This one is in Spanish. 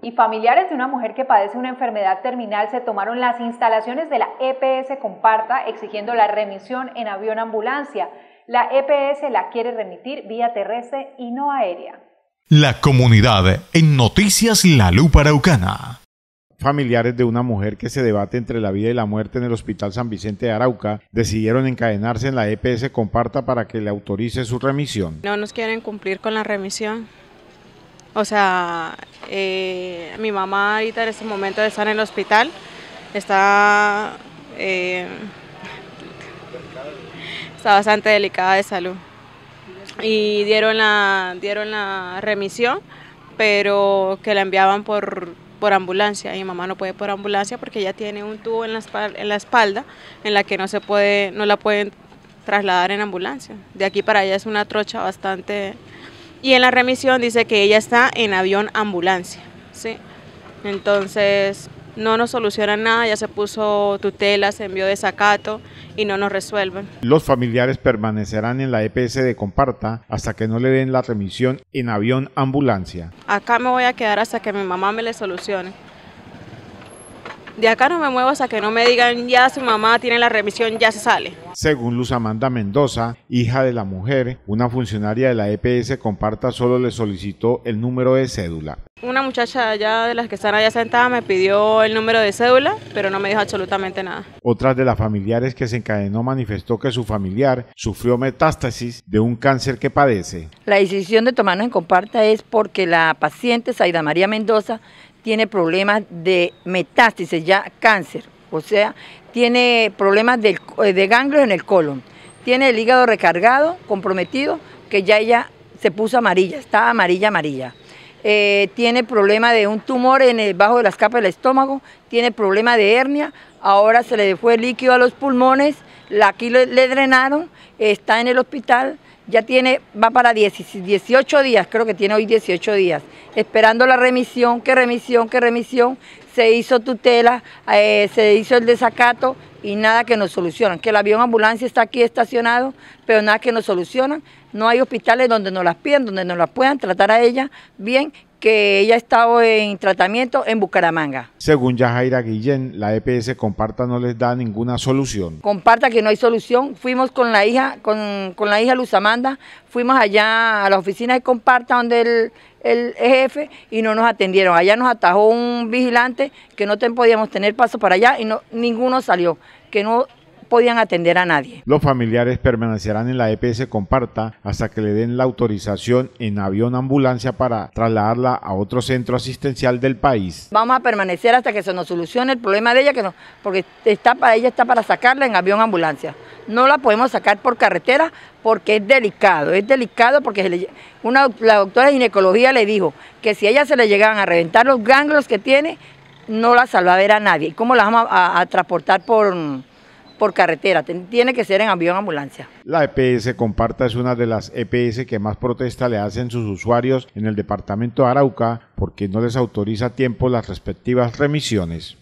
Y familiares de una mujer que padece una enfermedad terminal se tomaron las instalaciones de la EPS Comparta exigiendo la remisión en avión ambulancia. La EPS la quiere remitir vía terrestre y no aérea. La comunidad en Noticias La Lupa Araucana. Familiares de una mujer que se debate entre la vida y la muerte en el Hospital San Vicente de Arauca decidieron encadenarse en la EPS Comparta para que le autorice su remisión. No nos quieren cumplir con la remisión o sea, eh, mi mamá ahorita en este momento estar en el hospital, eh, está, bastante delicada de salud. Y dieron la, dieron la remisión, pero que la enviaban por, ambulancia. Y mi mamá no puede por ambulancia porque ella tiene un tubo en la, espalda, en la espalda en la que no, se puede, no la pueden trasladar en ambulancia. De aquí para allá es una trocha bastante y en la remisión dice que ella está en avión ambulancia, Entonces, no nos solucionan nada, ya se puso tutela, se envió desacato y no nos resuelven. Los familiares permanecerán en la EPS de Comparta hasta que no le den la remisión en avión ambulancia. Acá me voy a quedar hasta que mi mamá me le solucione. De acá no me muevo hasta que no me digan ya su mamá tiene la remisión, ya se sale. Según Luz Amanda Mendoza, hija de la mujer, una funcionaria de la EPS Comparta solo le solicitó el número de cédula. Una muchacha allá de las que están allá sentadas me pidió el número de cédula, pero no me dijo absolutamente nada. Otras de las familiares que se encadenó manifestó que su familiar sufrió metástasis de un cáncer que padece. La decisión de tomarnos en Comparta es porque la paciente Saida María Mendoza tiene problemas de metástasis, ya cáncer, o sea, tiene problemas de, eh, de ganglios en el colon, tiene el hígado recargado, comprometido, que ya ella se puso amarilla, estaba amarilla, amarilla. Eh, tiene problema de un tumor en el bajo de las capas del estómago, tiene problema de hernia, ahora se le fue líquido a los pulmones, aquí le, drenaron, está en el hospital, ya tiene, va para 18 días, creo que tiene hoy 18 días, esperando la remisión, qué remisión, qué remisión, se hizo tutela, eh, se hizo el desacato, y nada que nos solucionan. Que el avión ambulancia está aquí estacionado, pero nada que nos solucionan. No hay hospitales donde nos las piden, donde nos las puedan tratar a ella bien, que ella estaba en tratamiento en Bucaramanga. Según Yajaira Guillén, la EPS Comparta no les da ninguna solución. Comparta que no hay solución. Fuimos con la hija, con, la hija Luz Amanda, fuimos allá a la oficina de Comparta donde el, el jefe y no nos atendieron. Allá nos atajó un vigilante que no podíamos tener paso para allá y no, ninguno salió, que no podían atender a nadie. Los familiares permanecerán en la EPS Comparta hasta que le den la autorización en avión ambulancia para trasladarla a otro centro asistencial del país. Vamos a permanecer hasta que se nos solucione el problema de ella, que no, porque está para ella está para sacarla en avión ambulancia. No la podemos sacar por carretera porque es delicado, es delicado porque la doctora de ginecología le dijo que si a ella se le llegaban a reventar los ganglios que tiene, no la salva a ver a nadie. cómo la vamos a transportar por, por carretera, tiene que ser en avión ambulancia. La EPS Comparta es una de las EPS que más protesta le hacen sus usuarios en el departamento de Arauca porque no les autoriza a tiempo las respectivas remisiones.